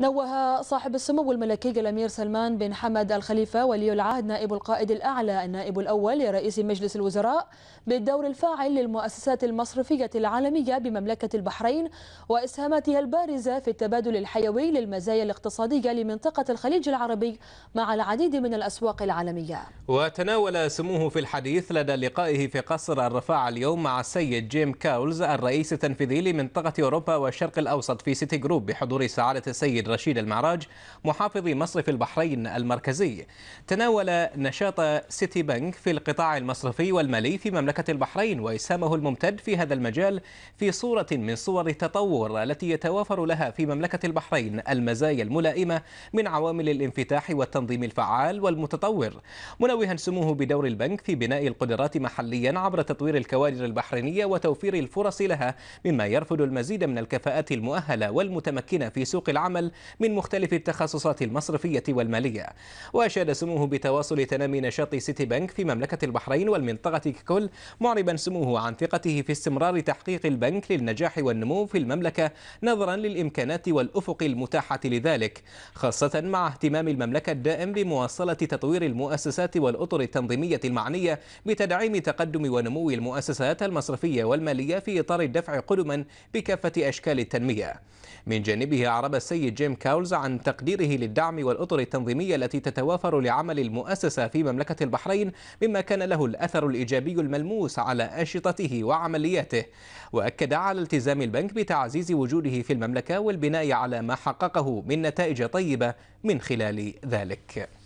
نوه صاحب السمو الملكي الأمير سلمان بن حمد الخليفة ولي العهد نائب القائد الأعلى النائب الأول لرئيس مجلس الوزراء بالدور الفاعل للمؤسسات المصرفية العالمية بمملكة البحرين وإسهاماتها البارزة في التبادل الحيوي للمزايا الاقتصادية لمنطقة الخليج العربي مع العديد من الأسواق العالمية وتناول سموه في الحديث لدى لقائه في قصر الرفاع اليوم مع السيد جيم كاولز الرئيس التنفيذي لمنطقة أوروبا والشرق الأوسط في سيتي جروب بحضور سعادة السيد رشيد المعراج محافظ مصرف البحرين المركزي تناول نشاط سيتي بنك في القطاع المصرفي والمالي في مملكة البحرين وإسهامه الممتد في هذا المجال في صورة من صور التطور التي يتوافر لها في مملكة البحرين المزايا الملائمة من عوامل الانفتاح والتنظيم الفعال والمتطور منوها سموه بدور البنك في بناء القدرات محليا عبر تطوير الكوادر البحرينية وتوفير الفرص لها مما يرفض المزيد من الكفاءات المؤهلة والمتمكنة في سوق العمل من مختلف التخصصات المصرفية والمالية وأشاد سموه بتواصل تنامي نشاط سيتي بنك في مملكة البحرين والمنطقة ككل معربا سموه عن ثقته في استمرار تحقيق البنك للنجاح والنمو في المملكة نظرا للإمكانات والأفق المتاحة لذلك خاصة مع اهتمام المملكة الدائم بمواصلة تطوير المؤسسات والأطر التنظيمية المعنية بتدعيم تقدم ونمو المؤسسات المصرفية والمالية في إطار الدفع قدما بكافة أشكال التنمية من جانبه عرب السيد جيمس جيم كاولز عن تقديره للدعم والأطر التنظيمية التي تتوافر لعمل المؤسسة في مملكة البحرين مما كان له الأثر الإيجابي الملموس على أشطته وعملياته وأكد على التزام البنك بتعزيز وجوده في المملكة والبناء على ما حققه من نتائج طيبة من خلال ذلك